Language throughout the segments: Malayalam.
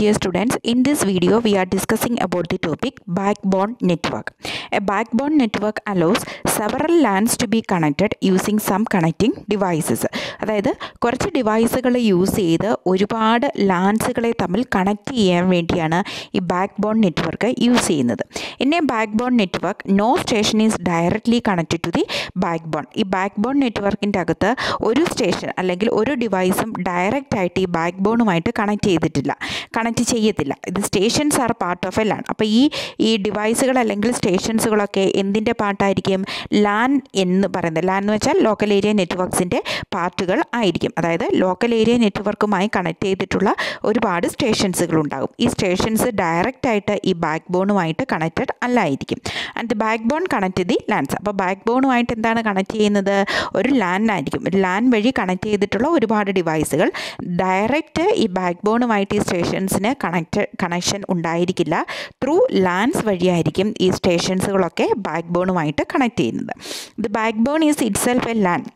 Dear students, in this video we are discussing about the topic backbone network. A backbone network allows several lands to be connected using some connecting devices. അതായത് കുറച്ച് ഡിവൈസുകൾ യൂസ് ചെയ്ത് ഒരുപാട് ലാൻഡ്സുകളെ തമ്മിൽ കണക്ട് ചെയ്യാൻ വേണ്ടിയാണ് ഈ ബാക്ക് ബോൺ നെറ്റ്വർക്ക് യൂസ് ചെയ്യുന്നത് എന്നെ backbone network no station is directly connected to the backbone ഈ ബാക്ക് ബോൺ നെറ്റ്വർക്കിൻ്റെ അകത്ത് ഒരു സ്റ്റേഷൻ അല്ലെങ്കിൽ ഒരു ഡിവൈസും ഡയറക്റ്റ് ആയിട്ട് ഈ ബാക്ക് ബോണുമായിട്ട് കണക്ട് ചെയ്തിട്ടില്ല കണക്ട് ചെയ്യത്തില്ല ഇത് stations are part of a LAN അപ്പോൾ ഈ ഈ ഡിവൈസുകൾ അല്ലെങ്കിൽ സ്റ്റേഷൻസുകളൊക്കെ എന്തിൻ്റെ പാർട്ടായിരിക്കും ലാൻ എന്ന് പറയുന്നത് ലാൻ എന്ന് വെച്ചാൽ ലോക്കൽ ഏരിയ നെറ്റ്വർക്ക്സിൻ്റെ പാർട്ടുകൾ ആയിരിക്കും അതായത് ലോക്കൽ ഏരിയ നെറ്റ്വർക്കുമായി കണക്ട് ചെയ്തിട്ടുള്ള ഒരുപാട് സ്റ്റേഷൻസുകൾ ഉണ്ടാകും ഈ സ്റ്റേഷൻസ് ഡയറക്റ്റ് ആയിട്ട് ഈ ബാക്ക് ബോണുമായിട്ട് കണക്റ്റഡ് അല്ലായിരിക്കും and the backbone connect the LANs അപ്പോൾ ബാക്ക് ബോണുമായിട്ട് എന്താണ് കണക്ട് ചെയ്യുന്നത് ഒരു ലാൻ ആയിരിക്കും ഒരു ലാൻ വഴി കണക്ട് ചെയ്തിട്ടുള്ള ഒരുപാട് ഡിവൈസുകൾ ഡയറക്റ്റ് ഈ ബാക്ക് ബോണുമായിട്ട് ഈ സ്റ്റേഷൻസ് സ്റ്റേഷൻസിന് കണക്റ്റ് കണക്ഷൻ ഉണ്ടായിരിക്കില്ല ത്രൂ ലാൻഡ്സ് വഴിയായിരിക്കും ഈ സ്റ്റേഷൻസുകളൊക്കെ ബാക്ക് ബോണുമായിട്ട് കണക്ട് ചെയ്യുന്നത് the backbone is itself a LAN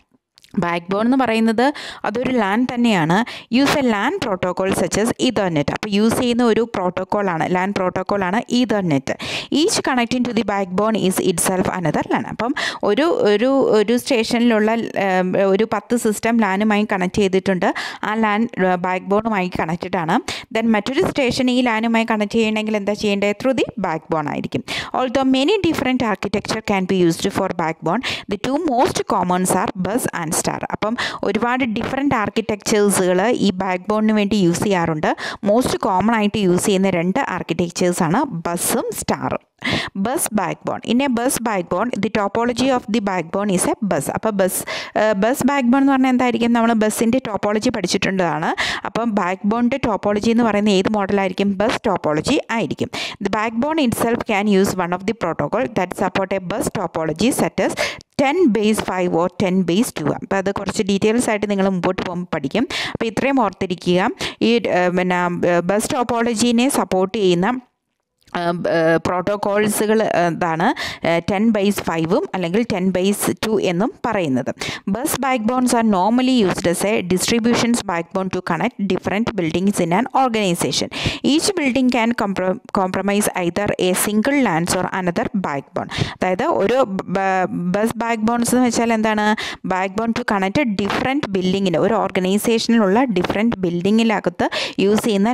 backbone എന്ന് പറയുന്നത് അതൊരു ലാൻ തന്നെയാണ് use a LAN protocol such as Ethernet അപ്പോൾ യൂസ് ചെയ്യുന്ന ഒരു പ്രോട്ടോക്കോളാണ് ലാൻ പ്രോട്ടോക്കോളാണ് Ethernet each connecting to the backbone is itself another LAN അപ്പം ഒരു ഒരു ഒരു സ്റ്റേഷനിലുള്ള ഒരു പത്ത് സിസ്റ്റം ലാനുമായി കണക്ട് ചെയ്തിട്ടുണ്ട് ആ ലാൻ ബാക്ക് ബോണുമായി കണക്റ്റഡാണ് ദെൻ മറ്റൊരു സ്റ്റേഷൻ ഈ ലാനുമായി കണക്ട് ചെയ്യണമെങ്കിൽ എന്താ ചെയ്യേണ്ടത് ത്രൂ ദി ബാക്ക് ബോൺ ആയിരിക്കും although many different architecture can be used for backbone the two most commons are bus and star അപ്പം ഒരുപാട് ഡിഫറെൻറ്റ് ആർക്കിടെക്ചേഴ്സുകൾ ഈ ബാക്ക് ബോണിന് വേണ്ടി യൂസ് ചെയ്യാറുണ്ട് മോസ്റ്റ് കോമൺ ആയിട്ട് യൂസ് ചെയ്യുന്ന രണ്ട് ആർക്കിടെക്ചേഴ്സാണ് ബസ്സും സ്റ്റാറും bus backbone in a bus backbone the topology of the backbone is a bus അപ്പോൾ ബസ് ബസ് ബാക്ക് ബോൺ എന്ന് പറഞ്ഞാൽ എന്തായിരിക്കും നമ്മൾ ബസ്സിൻ്റെ ടോപ്പോളജി പഠിച്ചിട്ടുള്ളതാണ് അപ്പം ബാക്ക് ബോണിൻ്റെ ടോപ്പോളജി എന്ന് പറയുന്ന ഏത് മോഡലായിരിക്കും ബസ് ടോപ്പോളജി ആയിരിക്കും the backbone itself can use one of the protocol that support a bus topology സെറ്റസ് ten base five or ten base two അപ്പോൾ അത് കുറച്ച് ഡീറ്റെയിൽസ് ആയിട്ട് നിങ്ങൾ മുമ്പോട്ട് പോകുമ്പോൾ പഠിക്കും അപ്പോൾ ഇത്രയും ഓർത്തിരിക്കുക ഈ പിന്നെ ബസ് ടോപ്പോളജീനെ സപ്പോർട്ട് ചെയ്യുന്ന പ്രോട്ടോകോൾസുകൾ എന്താണ് ടെൻ ബൈസ് ഫൈവും അല്ലെങ്കിൽ ടെൻ ബൈസ് ടു എന്നും പറയുന്നത് bus backbones are normally used as a distributions backbone to connect different buildings in an organization each building can compromise either a single LANs or another backbone അതായത് ഒരു ബസ് ബാക്ക് ബോൺസ് എന്ന് വെച്ചാൽ എന്താണ് backbone to connect different ബിൽഡിങ്ങിന് ഒരു ഓർഗനൈസേഷനിലുള്ള ഡിഫറെൻറ്റ് ബിൽഡിങ്ങിനകത്ത് യൂസ് ചെയ്യുന്ന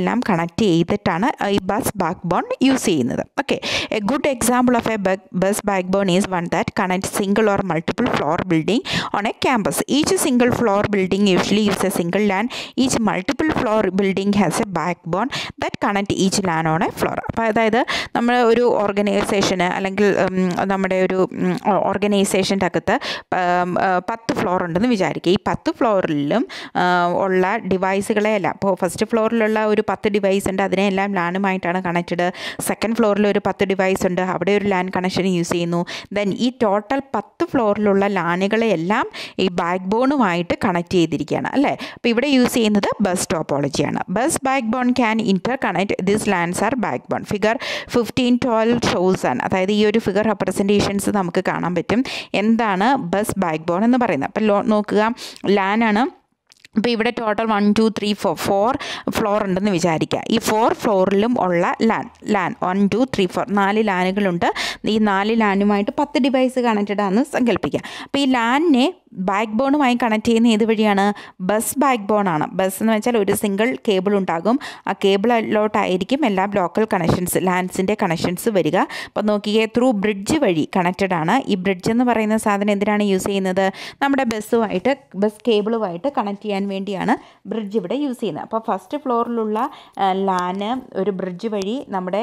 എല്ലാം കണക്ട് ചെയ്തിട്ടാണ് ഈ bus back backbone use ചെയ്യുന്നത് okay a good example of a bus backbone is one that connect single or multiple floor building on a campus each single floor building usually use a single LAN each multiple floor building has a backbone that connect each LAN on a floor അപ്പോൾ അതായത് നമ്മൾ ഒരു ഓർഗനൈസേഷന് അല്ലെങ്കിൽ നമ്മുടെ ഒരു ഓർഗനൈസേഷൻ്റെ അകത്ത് പത്ത് ഫ്ലോർ ഉണ്ടെന്ന് വിചാരിക്കുക ഈ പത്ത് ഫ്ലോറിലും ഉള്ള ഡിവൈസുകളെല്ലാം ഇപ്പോൾ ഫസ്റ്റ് ഫ്ലോറിലുള്ള ഒരു പത്ത് ഡിവൈസ് ഉണ്ട് അതിനെയെല്ലാം ലാനുമായിട്ടാണ് കണക്ട് കണക്റ്റഡ് സെക്കൻഡ് ഫ്ലോറിൽ ഒരു പത്ത് ഡിവൈസ് ഉണ്ട് അവിടെ ഒരു ലാൻ കണക്ഷൻ യൂസ് ചെയ്യുന്നു ദെൻ ഈ ടോട്ടൽ പത്ത് ഫ്ലോറിലുള്ള ലാനുകളെയെല്ലാം ഈ ബാക്ക് ബോണുമായിട്ട് കണക്ട് ചെയ്തിരിക്കുകയാണ് അല്ലേ അപ്പോൾ ഇവിടെ യൂസ് ചെയ്യുന്നത് ബസ് ടോപ്പോളജിയാണ് bus backbone can interconnect these LANs are backbone figure fifteen twelve shows ആണ് അതായത് ഈ ഒരു ഫിഗർ റെപ്രസെൻറ്റേഷൻസ് നമുക്ക് കാണാൻ പറ്റും എന്താണ് ബസ് ബാക്ക് ബോൺ എന്ന് പറയുന്നത് അപ്പോൾ നോക്കുക ലാനാണ് അപ്പോൾ ഇവിടെ total one two three four four floor ഉണ്ടെന്ന് വിചാരിക്കുക ഈ ഫോർ ഫ്ലോറിലും ഉള്ള LAN LAN one two three four നാല് ലാനുകളുണ്ട് ഈ നാല് ലാനുമായിട്ട് പത്ത് ഡിവൈസ് കണക്റ്റഡ് ആണെന്ന് സങ്കല്പിക്കുക അപ്പോൾ ഈ ലാനിനെ ബാക്ക് ബോണുമായി കണക്ട് ചെയ്യുന്ന ഏത് വഴിയാണ് ബസ് ബാക്ക് ബോണാണ് ബസ് എന്ന് വെച്ചാൽ ഒരു സിംഗിൾ കേബിൾ ഉണ്ടാകും ആ കേബിളിലോട്ടായിരിക്കും എല്ലാ ലോക്കൽ കണക്ഷൻസ് ലാൻസിൻ്റെ കണക്ഷൻസ് വരിക അപ്പോൾ നോക്കിയേ ത്രൂ ബ്രിഡ്ജ് വഴി കണക്റ്റഡ് ആണ് ഈ ബ്രിഡ്ജ് എന്ന് പറയുന്ന സാധനം എന്തിനാണ് യൂസ് ചെയ്യുന്നത് നമ്മുടെ ബസ്സുമായിട്ട് ബസ് കേബിളുമായിട്ട് കണക്ട് ചെയ്യാൻ ചെയ്യാൻ വേണ്ടിയാണ് ബ്രിഡ്ജ് ഇവിടെ യൂസ് ചെയ്യുന്നത് അപ്പോൾ ഫസ്റ്റ് ഫ്ലോറിലുള്ള ലാന് ഒരു ബ്രിഡ്ജ് വഴി നമ്മുടെ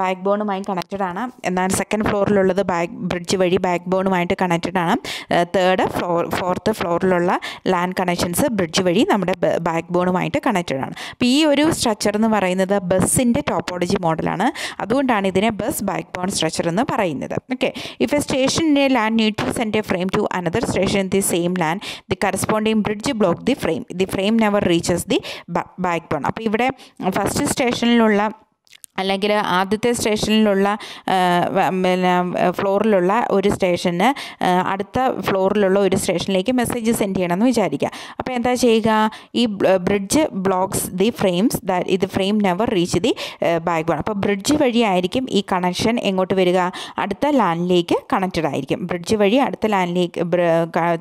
ബാക്ക് ബോണുമായി കണക്റ്റഡ് ആണ് എന്നാൽ സെക്കൻഡ് ഫ്ലോറിലുള്ളത് ബാക്ക് ബ്രിഡ്ജ് വഴി ബാക്ക് ബോണുമായിട്ട് കണക്റ്റഡ് ആണ് തേർഡ് ഫ്ലോർ ഫോർത്ത് ഫ്ലോറിലുള്ള ലാൻഡ് കണക്ഷൻസ് ബ്രിഡ്ജ് വഴി നമ്മുടെ ബാക്ക് ബോണുമായിട്ട് കണക്റ്റഡ് ആണ് അപ്പോൾ ഈ ഒരു സ്ട്രക്ചർ എന്ന് പറയുന്നത് ബസ്സിൻ്റെ ടോപ്പോളജി മോഡലാണ് അതുകൊണ്ടാണ് ഇതിനെ ബസ് ബാക്ക് ബോൺ സ്ട്രക്ചർ എന്ന് പറയുന്നത് okay if a station LAN neutrals എൻ്റെ frame to another station the same LAN the corresponding bridge block the frame the frame never reaches the backbone അപ്പോൾ ഇവിടെ ഫസ്റ്റ് സ്റ്റേഷനിലുള്ള അല്ലെങ്കിൽ ആദ്യത്തെ സ്റ്റേഷനിലുള്ള പിന്നെ ഫ്ലോറിലുള്ള ഒരു സ്റ്റേഷന് അടുത്ത ഫ്ലോറിലുള്ള ഒരു സ്റ്റേഷനിലേക്ക് മെസ്സേജ് സെൻഡ് ചെയ്യണമെന്ന് വിചാരിക്കുക അപ്പോൾ എന്താ ചെയ്യുക ഈ bridge blocks the frames that ഇത് frame never reach the backbone അപ്പോൾ ബ്രിഡ്ജ് വഴിയായിരിക്കും ഈ കണക്ഷൻ എങ്ങോട്ട് വരിക അടുത്ത ലാൻഡിലേക്ക് കണക്റ്റഡ് ആയിരിക്കും ബ്രിഡ്ജ് വഴി അടുത്ത ലാൻഡിലേക്ക്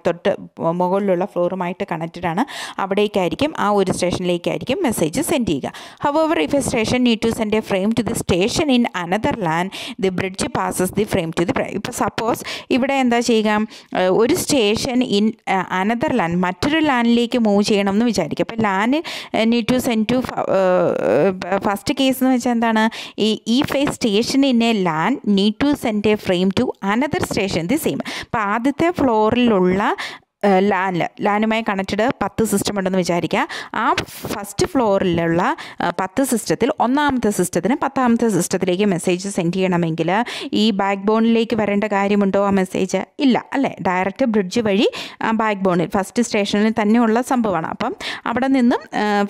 തൊട്ട് മുകളിലുള്ള ഫ്ലോറുമായിട്ട് കണക്റ്റഡ് ആണ് അവിടേക്കായിരിക്കും ആ ഒരു സ്റ്റേഷനിലേക്കായിരിക്കും മെസ്സേജ് സെൻഡ് ചെയ്യുക over if a station need to send a frame to the station in another LAN the bridge passes the frame to the ഇപ്പോൾ സപ്പോസ് ഇവിടെ എന്താ ചെയ്യുക ഒരു സ്റ്റേഷൻ ഇൻ അനദർ ലാൻഡ് മറ്റൊരു ലാൻഡിലേക്ക് മൂവ് ചെയ്യണം എന്ന് വിചാരിക്കുക അപ്പോൾ LAN need to send to first case എന്ന് വെച്ചാൽ എന്താണ് ഈ ഈ face station in a LAN need to send a frame to another station the same അപ്പോൾ ആദ്യത്തെ ഫ്ലോറിലുള്ള ലാനിൽ ലാനുമായി കണക്റ്റഡ് പത്ത് സിസ്റ്റം ഉണ്ടെന്ന് വിചാരിക്കുക ആ ഫസ്റ്റ് ഫ്ലോറിലുള്ള പത്ത് സിസ്റ്റത്തിൽ ഒന്നാമത്തെ സിസ്റ്റത്തിന് പത്താമത്തെ സിസ്റ്റത്തിലേക്ക് മെസ്സേജ് സെൻഡ് ചെയ്യണമെങ്കിൽ ഈ ബാക്ക് ബോണിലേക്ക് വരേണ്ട കാര്യമുണ്ടോ ആ മെസ്സേജ് ഇല്ല അല്ലേ ഡയറക്റ്റ് ബ്രിഡ്ജ് വഴി ബാക്ക് ബോണിൽ ഫസ്റ്റ് സ്റ്റേഷനിൽ തന്നെയുള്ള സംഭവമാണ് അപ്പം അവിടെ നിന്നും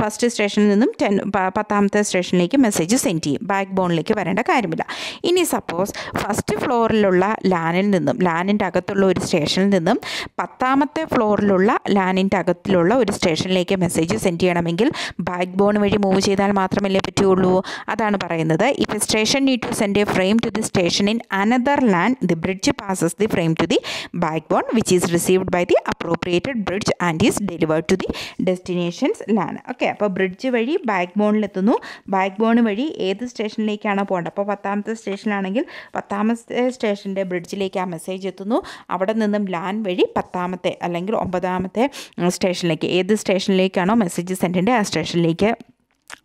ഫസ്റ്റ് സ്റ്റേഷനിൽ നിന്നും ടെൻ പത്താമത്തെ സ്റ്റേഷനിലേക്ക് മെസ്സേജ് സെൻഡ് ചെയ്യും ബാക്ക് ബോണിലേക്ക് വരേണ്ട കാര്യമില്ല ഇനി സപ്പോസ് ഫസ്റ്റ് ഫ്ലോറിലുള്ള ലാനിൽ നിന്നും ലാനിൻ്റെ അകത്തുള്ള ഒരു സ്റ്റേഷനിൽ നിന്നും പത്താമത്തെ താഴത്തെ ഫ്ലോറിലുള്ള ലാനിൻ്റെ അകത്തിലുള്ള ഒരു സ്റ്റേഷനിലേക്ക് മെസ്സേജ് സെൻഡ് ചെയ്യണമെങ്കിൽ ബാക്ക് ബോൺ വഴി മൂവ് ചെയ്താൽ മാത്രമല്ലേ പറ്റുകയുള്ളൂ അതാണ് പറയുന്നത് if a station need to send a frame to the station in another LAN the bridge passes the frame to the backbone which is received by the appropriated bridge and is delivered to the destinations LAN okay അപ്പോൾ ബ്രിഡ്ജ് വഴി ബാക്ക് ബോണിലെത്തുന്നു ബാക്ക് ബോൺ വഴി ഏത് സ്റ്റേഷനിലേക്കാണ് പോകേണ്ടത് അപ്പോൾ പത്താമത്തെ സ്റ്റേഷനിലാണെങ്കിൽ പത്താമത്തെ സ്റ്റേഷൻ്റെ ബ്രിഡ്ജിലേക്ക് ആ മെസ്സേജ് എത്തുന്നു അവിടെ നിന്നും ലാൻ വഴി പത്താമത്തെ അല്ലെങ്കിൽ ഒമ്പതാമത്തെ സ്റ്റേഷനിലേക്ക് ഏത് സ്റ്റേഷനിലേക്കാണോ മെസ്സേജ് സെൻറ്റിൻ്റെ ആ സ്റ്റേഷനിലേക്ക്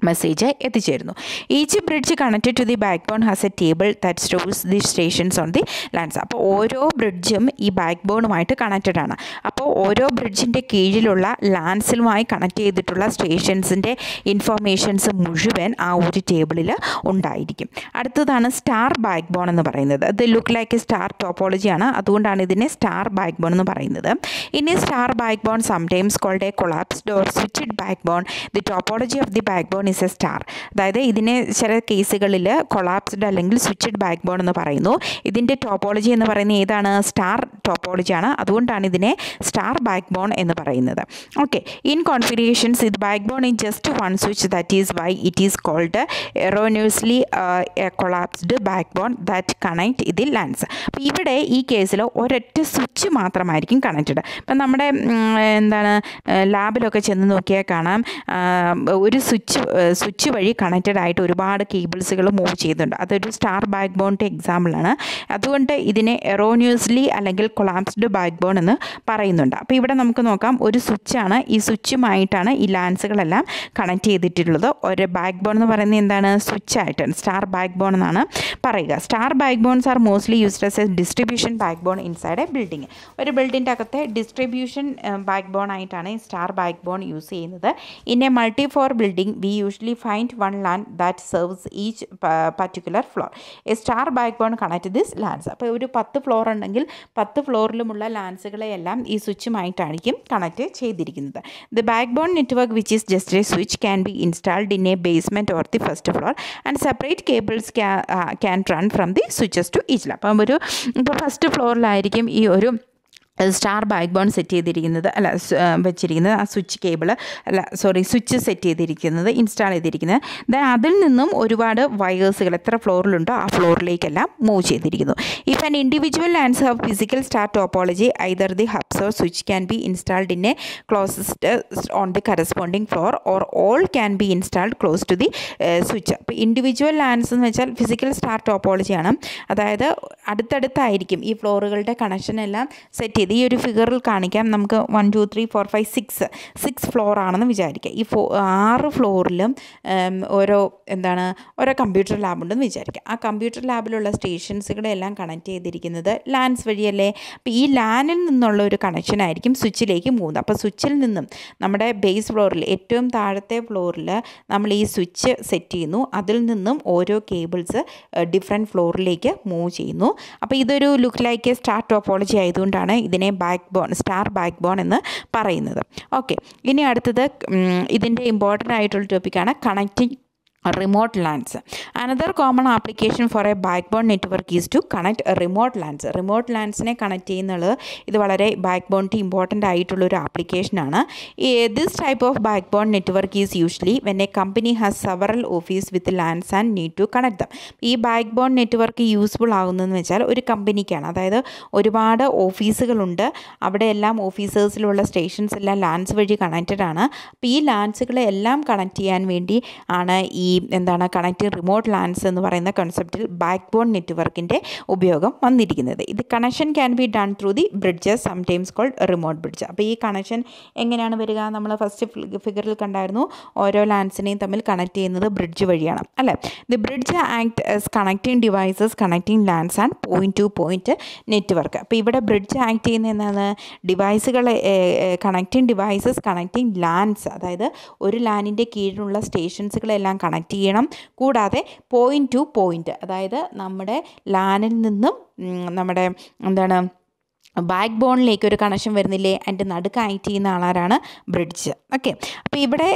മെസ്സേജ് എത്തിച്ചേരുന്നു each bridge connected to the backbone has a table that stores the stations on the LANs അപ്പോൾ ഓരോ ബ്രിഡ്ജും ഈ ബാക്ക് ബോണുമായിട്ട് കണക്റ്റഡ് ആണ് അപ്പോൾ ഓരോ ബ്രിഡ്ജിൻ്റെ കീഴിലുള്ള ലാൻഡ്സിലുമായി കണക്ട് ചെയ്തിട്ടുള്ള സ്റ്റേഷൻസിൻ്റെ ഇൻഫർമേഷൻസ് മുഴുവൻ ആ ഒരു ടേബിളിൽ ഉണ്ടായിരിക്കും അടുത്തതാണ് സ്റ്റാർ ബാക്ക് ബോൺ എന്ന് പറയുന്നത് ഇത് ലുക്ക് ലൈക്ക് എ സ്റ്റാർ ടോപ്പോളജിയാണ് അതുകൊണ്ടാണ് ഇതിനെ സ്റ്റാർ ബാക്ക് ബോൺ എന്ന് പറയുന്നത് ഇനി star backbone sometimes called a collapsed or switched backbone the topology of the backbone is a star അതായത് ഇതിനെ ചില കേസുകളിൽ കൊളാപ്സ്ഡ് അല്ലെങ്കിൽ സ്വിച്ചഡ് ബാക്ക് ബോൺ എന്ന് പറയുന്നു ഇതിൻ്റെ ടോപ്പോളജി എന്ന് പറയുന്നത് ഏതാണ് സ്റ്റാർ ടോപ്പോളജിയാണ് അതുകൊണ്ടാണ് ഇതിനെ സ്റ്റാർ ബാക്ക് ബോൺ എന്ന് പറയുന്നത് ഓക്കെ ഇൻ കോൺഫിഗറേഷൻസ് ഇത് backbone in just one switch that is why it is called erroneously collapsed backbone that connect ഇതിൽ ലാൻസ് അപ്പോൾ ഇവിടെ ഈ കേസിൽ ഒരൊറ്റ സ്വിച്ച് മാത്രമായിരിക്കും കണക്റ്റഡ് ഇപ്പം നമ്മുടെ എന്താണ് ലാബിലൊക്കെ ചെന്ന് നോക്കിയാൽ കാണാം ഒരു സ്വിച്ച് സ്വിച്ച് വഴി കണക്റ്റഡ് ആയിട്ട് ഒരുപാട് കേബിൾസുകൾ മൂവ് ചെയ്യുന്നുണ്ട് അതൊരു സ്റ്റാർ ബാക്ക് ബോണിൻ്റെ എക്സാമ്പിളാണ് അതുകൊണ്ട് ഇതിനെ എറോനിയസ്ലി അല്ലെങ്കിൽ കൊളാപ്സ്ഡ് ബാക്ക് ബോൺ എന്ന് പറയുന്നുണ്ട് അപ്പോൾ ഇവിടെ നമുക്ക് നോക്കാം ഒരു സ്വിച്ചാണ് ഈ സ്വിച്ചുമായിട്ടാണ് ഈ ലാൻസുകളെല്ലാം കണക്ട് ചെയ്തിട്ടുള്ളത് ഒരു ബാക്ക് ബോൺ എന്ന് പറയുന്നത് എന്താണ് സ്വിച്ച് ആയിട്ടാണ് സ്റ്റാർ ബാക്ക് ബോൺ എന്നാണ് പറയുക star backbones are mostly used as a distribution backbone inside a building ഒരു ബിൽഡിൻ്റെ അകത്തെ ഡിസ്ട്രിബ്യൂഷൻ ബാക്ക് ബോൺ ആയിട്ടാണ് സ്റ്റാർ ബാക്ക് ബോൺ യൂസ് ചെയ്യുന്നത് in a multi floor building we usually find one LAN that serves each particular floor a star backbone connects these LANs അപ്പോൾ ഒരു പത്ത് ഫ്ലോർ ഉണ്ടെങ്കിൽ പത്ത് ഫ്ലോറിലുമുള്ള ലാൻസുകളെയെല്ലാം ഈ സ്വിച്ചുമായിട്ടായിരിക്കും കണക്ട് ചെയ്തിരിക്കുന്നത് the backbone network which is just a switch can be installed in a basement or the first floor and separate cables can run from the switches to each LAN അപ്പം ഒരു ഇപ്പോൾ ഫസ്റ്റ് ഫ്ലോറിലായിരിക്കും ഈ ഒരു സ്റ്റാർ ബാക്ക് ബോൺ സെറ്റ് ചെയ്തിരിക്കുന്നത് അല്ല വെച്ചിരിക്കുന്നത് ആ സ്വിച്ച് കേബിൾ അല്ല സോറി സ്വിച്ച് സെറ്റ് ചെയ്തിരിക്കുന്നത് ഇൻസ്റ്റാൾ ചെയ്തിരിക്കുന്നത് ദൻ അതിൽ നിന്നും ഒരുപാട് വയേഴ്സുകൾ എത്ര ഫ്ലോറിലുണ്ടോ ആ ഫ്ലോറിലേക്കെല്ലാം മൂവ് ചെയ്തിരിക്കുന്നു if an individual LANs have physical star topology either the hubs or switch can be installed in a closet on the corresponding floor or all can be installed close to the switch അപ്പോൾ ഇൻഡിവിജ്വൽ ലാൻഡ്സ് എന്ന് വെച്ചാൽ ഫിസിക്കൽ സ്റ്റാർ ടോപ്പോളജിയാണ് അതായത് അടുത്തടുത്തായിരിക്കും ഈ ഫ്ലോറുകളുടെ കണക്ഷൻ എല്ലാം സെറ്റ് ചെയ്ത് ഈ ഒരു ഫിഗറിൽ കാണിക്കാം നമുക്ക് one two three four five six six floor ആണെന്ന് വിചാരിക്കുക ഈ ഫോ ആറ് ഫ്ലോറിലും ഓരോ എന്താണ് ഓരോ കമ്പ്യൂട്ടർ ലാബ് ഉണ്ടെന്ന് വിചാരിക്കുക ആ കമ്പ്യൂട്ടർ ലാബിലുള്ള സ്റ്റേഷൻസുകളെ എല്ലാം കണക്ട് ചെയ്തിരിക്കുന്നത് ലാൻസ് വഴിയല്ലേ അപ്പോൾ ഈ ലാനിൽ നിന്നുള്ള ഒരു കണക്ഷൻ ആയിരിക്കും സ്വിച്ചിലേക്ക് പോകുന്നത് അപ്പോൾ സ്വിച്ചിൽ നിന്നും നമ്മുടെ ബേസ് ഫ്ലോറിൽ ഏറ്റവും താഴത്തെ ഫ്ലോറിൽ നമ്മൾ ഈ സ്വിച്ച് സെറ്റ് ചെയ്യുന്നു അതിൽ നിന്നും ഓരോ കേബിൾസ് ഡിഫറെൻറ്റ് ഫ്ലോറിലേക്ക് മൂവ് ചെയ്യുന്നു അപ്പോൾ ഇതൊരു look like a star topology ആയതുകൊണ്ടാണ് ഇത് ഇതിനെ backbone star backbone എന്ന് പറയുന്നത് ഓക്കെ ഇനി അടുത്തത് ഇതിൻ്റെ ഇമ്പോർട്ടൻ്റ് ആയിട്ടുള്ള ടോപ്പിക്കാണ് connecting remote LANs another common application for a backbone network is to connect remote LANs remote ലാൻഡ്സിനെ കണക്ട് ചെയ്യുന്നത് ഇത് വളരെ ബാക്ക് ബോണിൻ്റെ ഇമ്പോർട്ടൻ്റ് ആയിട്ടുള്ള ഒരു ആപ്ലിക്കേഷനാണ് this type of backbone network is usually when a company has several office with lands and need to connect them ഈ ബാക്ക് ബോൺ നെറ്റ്വർക്ക് യൂസ്ഫുൾ ആകുന്നതെന്ന് വെച്ചാൽ ഒരു കമ്പനിക്കാണ് അതായത് ഒരുപാട് ഓഫീസുകളുണ്ട് അവിടെ എല്ലാം ഓഫീസേഴ്സിലുള്ള സ്റ്റേഷൻസ് എല്ലാം ലാൻഡ്സ് വഴി കണക്റ്റഡ് ആണ് അപ്പോൾ ഈ ലാൻഡ്സുകളെ എല്ലാം കണക്ട് ചെയ്യാൻ വേണ്ടി ആണ് ഈ എന്താണ് കണക്റ്റിംഗ് റിമോട്ട് ലാൻഡ്സ് എന്ന് പറയുന്ന കൺസെപ്റ്റിൽ ബാക്ക് ബോൺ നെറ്റ്വർക്കിൻ്റെ ഉപയോഗം വന്നിരിക്കുന്നത് ഇത് connection can be done through the bridges sometimes called remote bridge അപ്പോൾ ഈ കണക്ഷൻ എങ്ങനെയാണ് വരിക നമ്മൾ ഫസ്റ്റ് ഫിഗറിൽ കണ്ടായിരുന്നു ഓരോ ലാൻഡ്സിനെയും തമ്മിൽ കണക്ട് ചെയ്യുന്നത് ബ്രിഡ്ജ് വഴിയാണ് അല്ലേ the bridge act as connecting devices connecting LANs and point to point network അപ്പോൾ ഇവിടെ ബ്രിഡ്ജ് ആക്ട് ചെയ്യുന്ന എന്താണ് ഡിവൈസുകളെ കണക്റ്റിംഗ് ഡിവൈസസ് കണക്റ്റിംഗ് ലാൻഡ്സ് അതായത് ഒരു ലാൻഡിൻ്റെ കീഴിലുള്ള സ്റ്റേഷൻസുകളെല്ലാം കണക്ട് കണക്ട് ചെയ്യണം കൂടാതെ പോയിൻറ്റ് ടു പോയിൻറ്റ് അതായത് നമ്മുടെ ലാനിൽ നിന്നും നമ്മുടെ എന്താണ് ബാക്ക് ബോണിലേക്ക് ഒരു കണക്ഷൻ വരുന്നില്ലേ അതിൻ്റെ നടുക്ക് ആക്ട് ചെയ്യുന്ന ആളാരാണ് ബ്രിഡ്ജ് ഓക്കെ അപ്പോൾ ഇവിടെ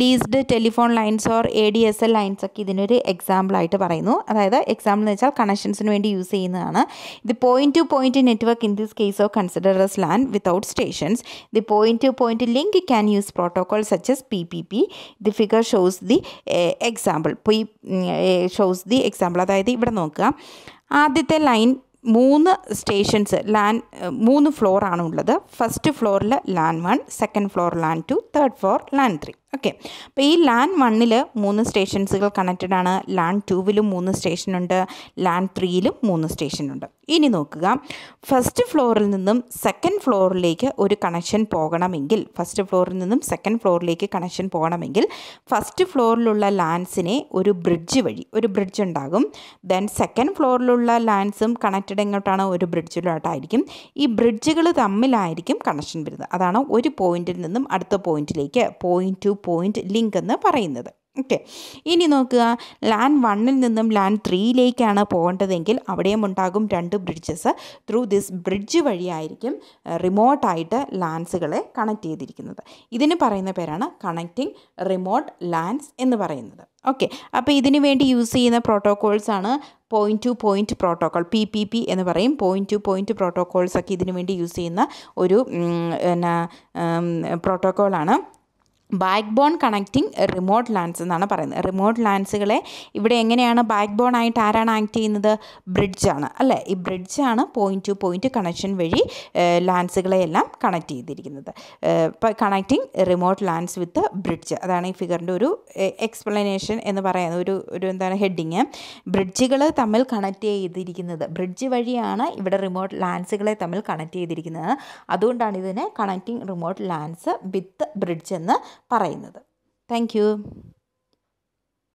leased telephone lines or A D S L lines ഒക്കെ ഇതിനൊരു എക്സാമ്പിളായിട്ട് പറയുന്നു അതായത് എക്സാമ്പിൾ എന്ന് വെച്ചാൽ കണക്ഷൻസിന് വേണ്ടി യൂസ് ചെയ്യുന്നതാണ് the point to point network in this case of consider as without stations the point to point link can use protocol such as P P P the figure shows the example ഇപ്പോൾ ഈ ഷോസ് ദി എക്സാമ്പിൾ അതായത് ഇവിടെ നോക്കുക ആദ്യത്തെ ലൈൻ മൂന്ന് സ്റ്റേഷൻസ് ലാൻ മൂന്ന് ഫ്ലോറാണ് ഉള്ളത് ഫസ്റ്റ് ഫ്ലോറിൽ LAN one second floor LAN two third floor LAN three okay അപ്പോൾ ഈ ലാൻ വണ്ണിൽ മൂന്ന് സ്റ്റേഷൻസുകൾ കണക്റ്റഡ് ആണ് ലാൻ ടൂവിലും മൂന്ന് സ്റ്റേഷനുണ്ട് ലാൻ ത്രീയിലും മൂന്ന് സ്റ്റേഷനുണ്ട് ഇനി നോക്കുക ഫസ്റ്റ് ഫ്ലോറിൽ നിന്നും സെക്കൻഡ് ഫ്ലോറിലേക്ക് ഒരു കണക്ഷൻ പോകണമെങ്കിൽ ഫസ്റ്റ് ഫ്ലോറിൽ നിന്നും സെക്കൻഡ് ഫ്ലോറിലേക്ക് കണക്ഷൻ പോകണമെങ്കിൽ ഫസ്റ്റ് ഫ്ലോറിലുള്ള ലാൻസിനെ ഒരു ബ്രിഡ്ജ് വഴി ഒരു ബ്രിഡ്ജ് ഉണ്ടാകും ദെൻ സെക്കൻഡ് ഫ്ലോറിലുള്ള ലാൻസും കണക്റ്റഡ് എങ്ങോട്ടാണ് ഒരു ബ്രിഡ്ജിലോട്ടായിരിക്കും ഈ ബ്രിഡ്ജുകൾ തമ്മിലായിരിക്കും കണക്ഷൻ വരുന്നത് അതാണ് ഒരു പോയിന്റിൽ നിന്നും അടുത്ത പോയിന്റിലേക്ക് പോയിൻറ്റ് ടു പോയിൻറ്റ് ലിങ്ക് എന്ന് പറയുന്നത് ഓക്കെ ഇനി നോക്കുക ലാൻ വണ്ണിൽ നിന്നും ലാൻ ത്രീയിലേക്കാണ് പോകേണ്ടതെങ്കിൽ അവിടെയും ഉണ്ടാകും രണ്ട് ബ്രിഡ്ജസ് ത്രൂ ദിസ് ബ്രിഡ്ജ് വഴിയായിരിക്കും റിമോട്ടായിട്ട് ലാൻസുകളെ കണക്ട് ചെയ്തിരിക്കുന്നത് ഇതിന് പറയുന്ന പേരാണ് കണക്റ്റിംഗ് റിമോട്ട് ലാൻസ് എന്ന് പറയുന്നത് ഓക്കെ അപ്പോൾ ഇതിന് വേണ്ടി യൂസ് ചെയ്യുന്ന പ്രോട്ടോക്കോൾസാണ് point to point protocol P P P എന്ന് പറയും പോയിൻറ്റ് ടു പോയിൻറ്റ് പ്രോട്ടോക്കോൾസൊക്കെ ഇതിനു വേണ്ടി യൂസ് ചെയ്യുന്ന ഒരു പിന്നെ പ്രോട്ടോക്കോളാണ് backbone connecting remote LANs എന്നാണ് പറയുന്നത് റിമോട്ട് ലാൻസുകളെ ഇവിടെ എങ്ങനെയാണ് ബാക്ക് ബോൺ ആയിട്ട് ആരാണ് ആക്ട് ചെയ്യുന്നത് ബ്രിഡ്ജാണ് അല്ലേ ഈ ബ്രിഡ്ജാണ് പോയിൻ്റ് ടു പോയിൻറ്റ് കണക്ഷൻ വഴി ലാൻസുകളെ എല്ലാം കണക്ട് ചെയ്തിരിക്കുന്നത് ഇപ്പോൾ connecting remote LANs with bridge അതാണ് ഈ ഫിഗറിൻ്റെ ഒരു എക്സ്പ്ലനേഷൻ എന്ന് പറയുന്നത് ഒരു ഒരു എന്താണ് ഹെഡിങ് ബ്രിഡ്ജുകൾ തമ്മിൽ കണക്ട് ചെയ്തിരിക്കുന്നത് ബ്രിഡ്ജ് വഴിയാണ് ഇവിടെ റിമോട്ട് ലാൻസുകളെ തമ്മിൽ കണക്ട് ചെയ്തിരിക്കുന്നത് അതുകൊണ്ടാണ് ഇതിനെ connecting remote LANs with bridge എന്ന് പറയുന്നത് താങ്ക്